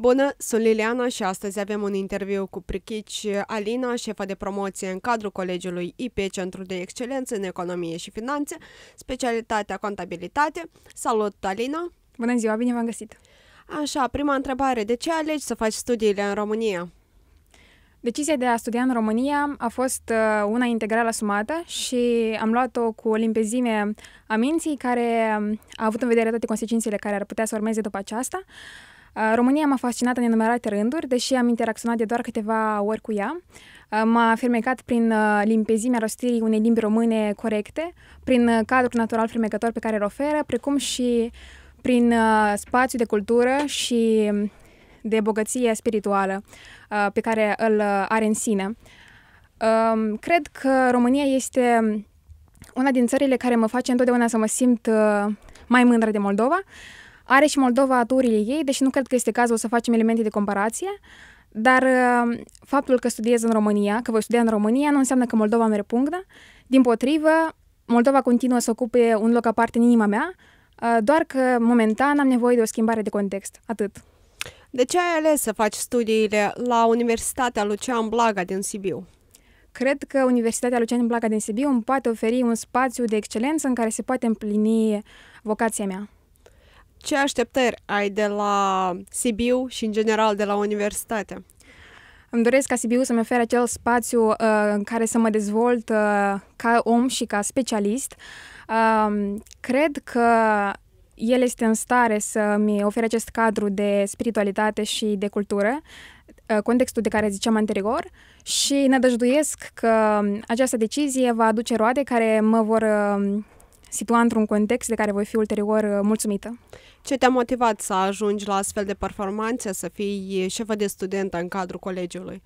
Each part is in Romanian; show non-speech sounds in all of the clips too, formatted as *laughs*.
Bună, sunt Liliana și astăzi avem un interviu cu Prichici Alina, șefa de promoție în cadrul Colegiului IP Centru de Excelență în Economie și Finanțe, specialitatea Contabilitate. Salut, Alina! Bună ziua, bine v-am găsit! Așa, prima întrebare, de ce alegi să faci studiile în România? Decizia de a studia în România a fost uh, una integrală asumată și am luat-o cu o limpezime a minții care um, a avut în vedere toate consecințele care ar putea să urmeze după aceasta. România m-a fascinat în enumerate rânduri, deși am interacționat de doar câteva ori cu ea. M-a fermecat prin limpezimea rostirii unei limbi române corecte, prin cadrul natural fermecător pe care îl oferă, precum și prin spațiu de cultură și de bogăție spirituală pe care îl are în sine. Cred că România este una din țările care mă face întotdeauna să mă simt mai mândră de Moldova, uh, are și Moldova aturile ei, deși nu cred că este cazul să facem elemente de comparație, dar uh, faptul că studiez în România, că voi studia în România, nu înseamnă că Moldova îmi repugnă. Din potrivă, Moldova continuă să ocupe un loc aparte în inima mea, uh, doar că momentan am nevoie de o schimbare de context. Atât. De ce ai ales să faci studiile la Universitatea Lucian Blaga din Sibiu? Cred că Universitatea Lucian Blaga din Sibiu îmi poate oferi un spațiu de excelență în care se poate împlini vocația mea ce așteptări ai de la Sibiu și, în general, de la universitate? Îmi doresc ca Sibiu să-mi ofere acel spațiu uh, în care să mă dezvolt uh, ca om și ca specialist. Uh, cred că el este în stare să-mi ofere acest cadru de spiritualitate și de cultură, uh, contextul de care ziceam anterior, și nădăjduiesc că această decizie va aduce roade care mă vor um, situa într-un context de care voi fi ulterior uh, mulțumită. Ce te-a motivat să ajungi la astfel de performanțe, să fii șefă de student în cadrul colegiului?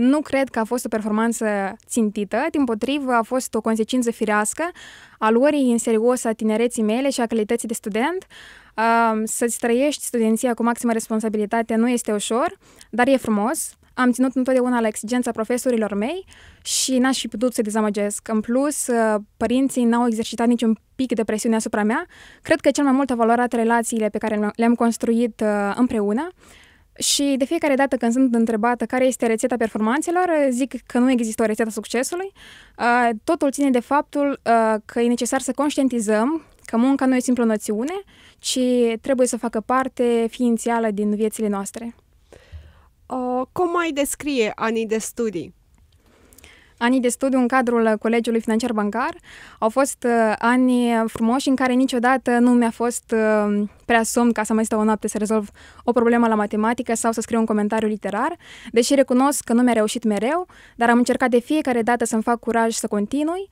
Nu cred că a fost o performanță țintită, din potrivă a fost o consecință firească a luării în serios a tinereții mele și a calității de student. Să-ți trăiești studenția cu maximă responsabilitate nu este ușor, dar e frumos, am ținut întotdeauna la exigența profesorilor mei și n-aș fi putut să dezamăgesc. În plus, uh, părinții n-au exercitat niciun pic de presiune asupra mea. Cred că cel mai mult a valorat relațiile pe care le-am construit uh, împreună și de fiecare dată când sunt întrebată care este rețeta performanțelor, zic că nu există o rețetă succesului. Totul ține de faptul că e necesar să conștientizăm că munca nu e simplă noțiune, ci trebuie să facă parte ființială din viețile noastre. Uh, cum mai descrie anii de studii? Anii de studiu în cadrul Colegiului Financiar Bancar au fost uh, ani frumoși în care niciodată nu mi-a fost uh, prea somn ca să mai stau o noapte să rezolv o problemă la matematică sau să scriu un comentariu literar, deși recunosc că nu mi-a reușit mereu, dar am încercat de fiecare dată să-mi fac curaj să continui.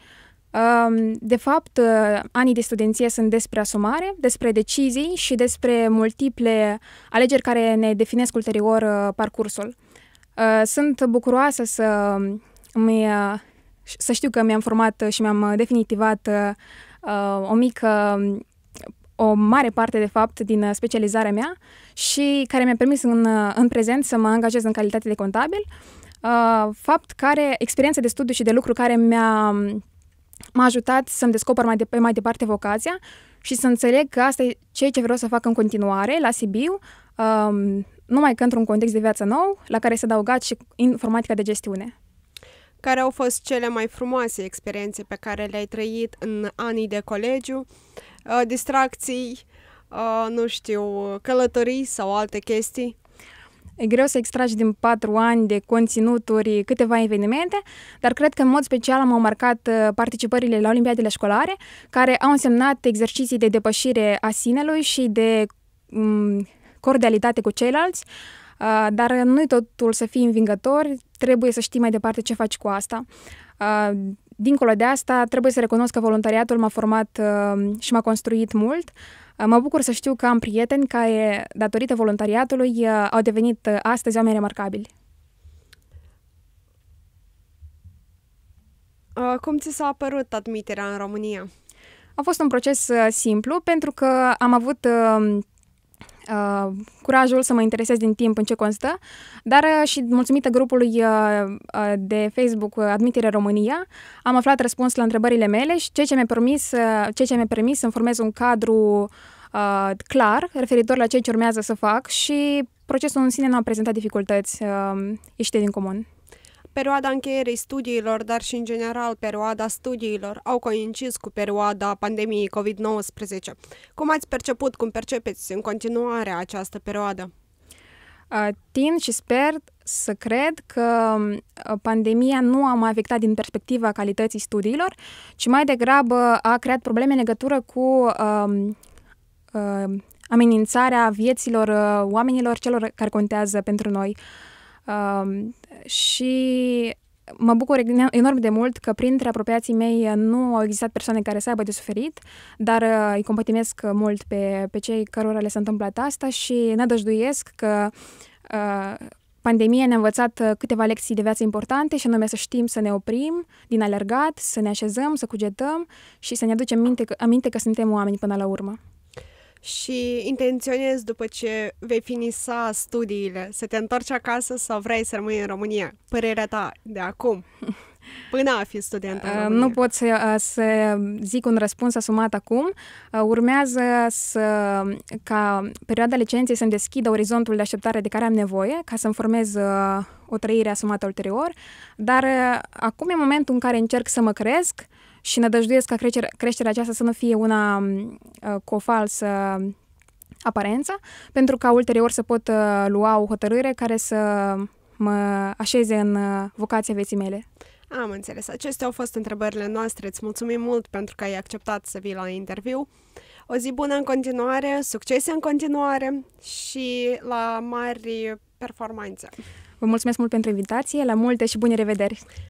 Um, de fapt, uh, anii de studenție sunt despre asumare, despre decizii și despre multiple alegeri care ne definesc ulterior parcursul. Sunt bucuroasă să mi să știu că mi-am format și mi-am definitivat uh, o mică, o mare parte, de fapt, din specializarea mea și care mi-a permis în, în prezent să mă angajez în calitate de contabil. Uh, fapt care, experiența de studiu și de lucru care mi-a m-a ajutat să-mi descoper mai, de, mai departe vocația și să înțeleg că asta e ceea ce vreau să fac în continuare la Sibiu, um, numai că într-un context de viață nou, la care s-a adăugat și informatica de gestiune. Care au fost cele mai frumoase experiențe pe care le-ai trăit în anii de colegiu? Uh, distracții, uh, nu știu, călătorii sau alte chestii? E greu să extragi din patru ani de conținuturi câteva evenimente, dar cred că în mod special am marcat uh, participările la Olimpiadele școlare, care au însemnat exerciții de depășire a sinelui și de mm, cordialitate cu ceilalți, dar nu-i totul să fii învingător, trebuie să știi mai departe ce faci cu asta. Uh, dincolo de asta, trebuie să recunosc că voluntariatul m-a format uh, și m-a construit mult. Uh, mă bucur să știu că am prieteni care, datorită voluntariatului, au devenit astăzi oameni remarcabili. Cum ți s-a apărut admiterea în România? A fost un proces simplu pentru că am avut uh, curajul să mă interesez din timp în ce constă, dar uh, și mulțumită grupului uh, uh de Facebook uh, Admitere România, am aflat răspuns la întrebările mele și ceea ce mi-a permis, uh, ce mi-a permis să-mi formez un cadru uh, clar referitor la ceea ce urmează să fac și procesul în sine nu a prezentat dificultăți uh, ieșite din comun. Perioada încheierii studiilor, dar și în general perioada studiilor, au coincis cu perioada pandemiei COVID-19. Cum ați perceput, cum percepeți în continuare această perioadă? Tin și sper să cred că pandemia nu a mai afectat din perspectiva calității studiilor, ci mai degrabă a creat probleme în legătură cu uh, uh, amenințarea vieților uh, oamenilor, celor care contează pentru noi și mă bucur enorm de mult că printre apropiații mei nu au existat persoane care să aibă de suferit, dar uh, îi compătimesc mult pe, pe cei cărora le s-a întâmplat asta și nădăjduiesc că uh, pandemia ne-a învățat uh, câteva lecții de viață importante și anume să știm să ne oprim din alergat, să ne așezăm, să cugetăm și să ne aducem minte că, aminte că suntem oameni până la urmă și intenționezi după ce vei finisa studiile să te întorci acasă sau vrei să rămâi în România? Părerea ta de acum, *laughs* până a fi student în uh, România. Nu pot să, uh, să zic un răspuns asumat acum. Uh, urmează să, ca perioada licenței să-mi deschidă orizontul de așteptare de care am nevoie ca să-mi formez o trăire asumată ulterior, dar acum e momentul în care încerc să mă cresc, uh, și nădăjduiesc ca creșterea, creșterea aceasta să nu fie una uh, cu o falsă aparență, pentru ca ulterior să pot uh, lua o hotărâre care să mă așeze în uh, vocația vieții mele. Am înțeles. Acestea au fost întrebările noastre. Îți mulțumim mult pentru că ai acceptat să vii la interviu. O zi bună în continuare, succese în continuare și la mari performanțe. Vă mulțumesc mult pentru invitație, la multe și bune revederi!